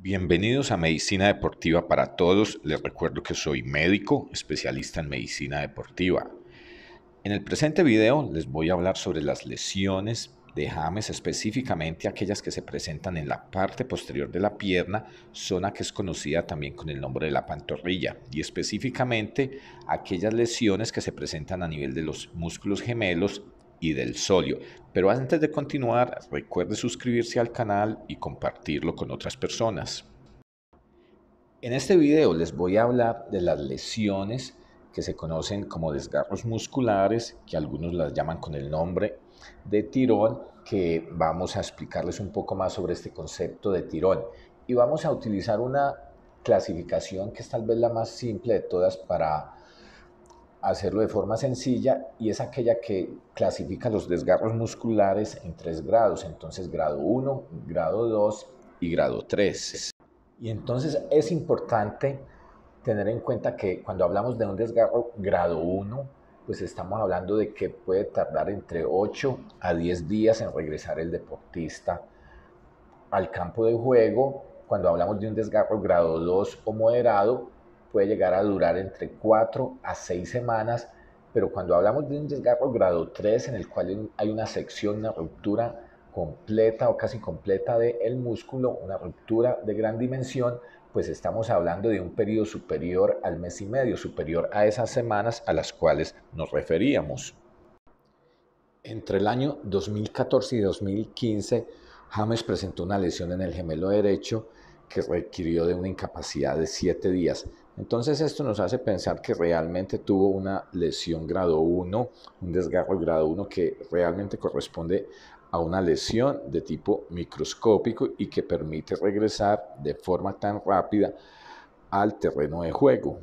Bienvenidos a Medicina Deportiva para Todos. Les recuerdo que soy médico, especialista en medicina deportiva. En el presente video les voy a hablar sobre las lesiones de James, específicamente aquellas que se presentan en la parte posterior de la pierna, zona que es conocida también con el nombre de la pantorrilla, y específicamente aquellas lesiones que se presentan a nivel de los músculos gemelos y del sodio. Pero antes de continuar, recuerde suscribirse al canal y compartirlo con otras personas. En este video les voy a hablar de las lesiones que se conocen como desgarros musculares, que algunos las llaman con el nombre de tirón, que vamos a explicarles un poco más sobre este concepto de tirón. Y vamos a utilizar una clasificación que es tal vez la más simple de todas para hacerlo de forma sencilla y es aquella que clasifica los desgarros musculares en tres grados, entonces grado 1, grado 2 y grado 3. Y entonces es importante tener en cuenta que cuando hablamos de un desgarro grado 1, pues estamos hablando de que puede tardar entre 8 a 10 días en regresar el deportista al campo de juego. Cuando hablamos de un desgarro grado 2 o moderado, puede llegar a durar entre 4 a 6 semanas, pero cuando hablamos de un desgarro grado 3 en el cual hay una sección, una ruptura completa o casi completa del músculo, una ruptura de gran dimensión, pues estamos hablando de un periodo superior al mes y medio, superior a esas semanas a las cuales nos referíamos. Entre el año 2014 y 2015, James presentó una lesión en el gemelo derecho que requirió de una incapacidad de siete días. Entonces esto nos hace pensar que realmente tuvo una lesión grado 1, un desgarro grado 1 que realmente corresponde a una lesión de tipo microscópico y que permite regresar de forma tan rápida al terreno de juego.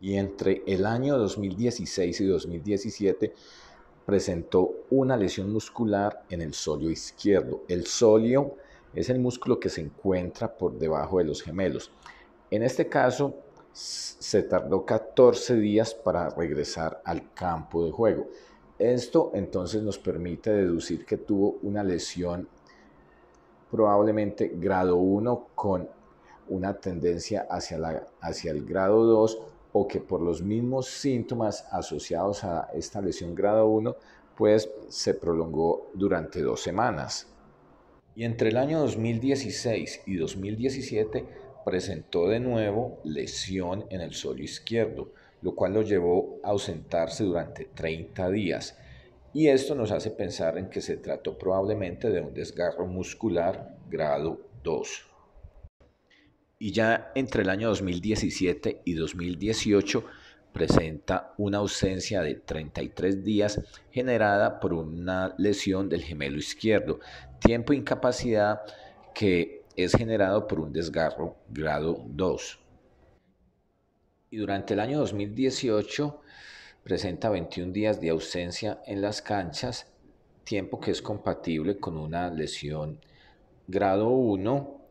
Y entre el año 2016 y 2017 presentó una lesión muscular en el solio izquierdo. El solio es el músculo que se encuentra por debajo de los gemelos. En este caso, se tardó 14 días para regresar al campo de juego. Esto entonces nos permite deducir que tuvo una lesión probablemente grado 1 con una tendencia hacia, hacia el grado 2 o que por los mismos síntomas asociados a esta lesión grado 1 pues se prolongó durante dos semanas y entre el año 2016 y 2017 presentó de nuevo lesión en el suelo izquierdo, lo cual lo llevó a ausentarse durante 30 días. Y esto nos hace pensar en que se trató probablemente de un desgarro muscular grado 2. Y ya entre el año 2017 y 2018 presenta una ausencia de 33 días generada por una lesión del gemelo izquierdo, tiempo e incapacidad que es generado por un desgarro grado 2. Y durante el año 2018 presenta 21 días de ausencia en las canchas, tiempo que es compatible con una lesión grado 1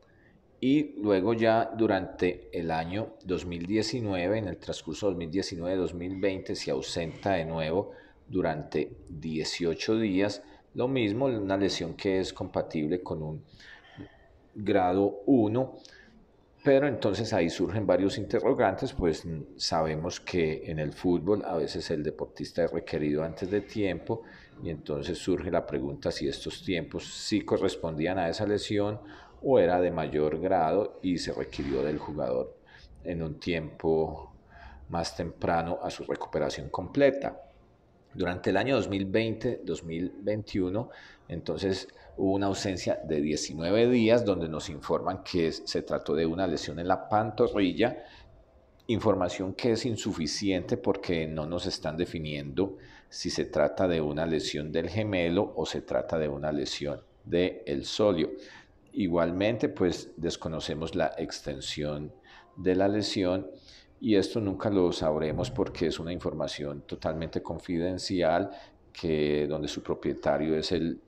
y luego ya durante el año 2019, en el transcurso 2019-2020, se ausenta de nuevo durante 18 días. Lo mismo, una lesión que es compatible con un grado 1. Pero entonces ahí surgen varios interrogantes, pues sabemos que en el fútbol a veces el deportista es requerido antes de tiempo y entonces surge la pregunta si estos tiempos sí correspondían a esa lesión o era de mayor grado y se requirió del jugador en un tiempo más temprano a su recuperación completa. Durante el año 2020-2021, entonces hubo una ausencia de 19 días donde nos informan que se trató de una lesión en la pantorrilla, información que es insuficiente porque no nos están definiendo si se trata de una lesión del gemelo o se trata de una lesión del el solio. Igualmente, pues desconocemos la extensión de la lesión y esto nunca lo sabremos porque es una información totalmente confidencial que donde su propietario es el,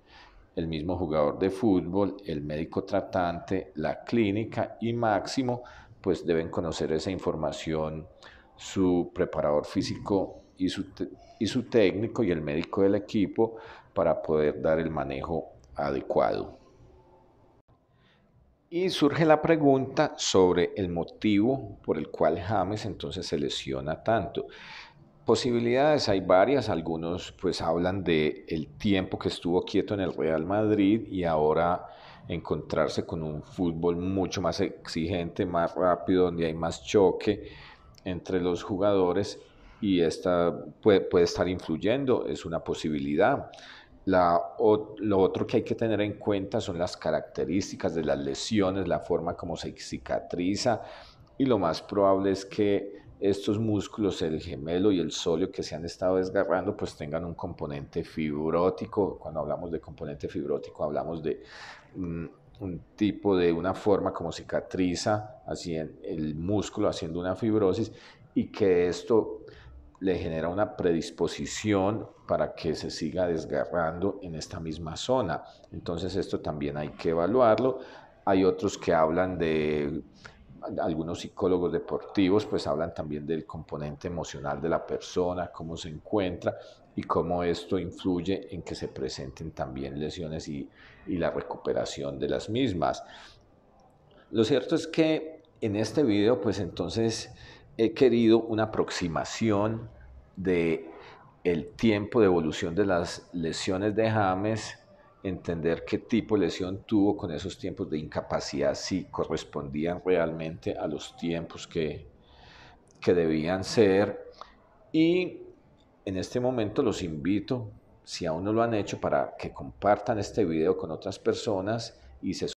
mismo jugador de fútbol, el médico tratante, la clínica y máximo, pues deben conocer esa información su preparador físico y su técnico y el médico del equipo para poder dar el manejo adecuado. Y surge la pregunta sobre el motivo por el cual James entonces se lesiona tanto. Posibilidades hay varias, algunos pues hablan de el tiempo que estuvo quieto en el Real Madrid y ahora encontrarse con un fútbol mucho más exigente, más rápido, donde hay más choque entre los jugadores y esta puede, puede estar influyendo, es una posibilidad lo otro que hay que tener en cuenta son las características de las lesiones, la forma como se cicatriza y lo más probable es que estos músculos, el gemelo y el sóleo que se han estado desgarrando, pues tengan un componente fibrótico. Cuando hablamos de componente fibrótico hablamos de mm, un tipo de una forma como cicatriza así en el músculo haciendo una fibrosis y que esto le genera una predisposición para que se siga desgarrando en esta misma zona. Entonces esto también hay que evaluarlo. Hay otros que hablan de, algunos psicólogos deportivos pues hablan también del componente emocional de la persona, cómo se encuentra y cómo esto influye en que se presenten también lesiones y, y la recuperación de las mismas. Lo cierto es que en este video pues entonces he querido una aproximación de el tiempo de evolución de las lesiones de James, entender qué tipo de lesión tuvo con esos tiempos de incapacidad, si correspondían realmente a los tiempos que, que debían ser. Y en este momento los invito, si aún no lo han hecho, para que compartan este video con otras personas y se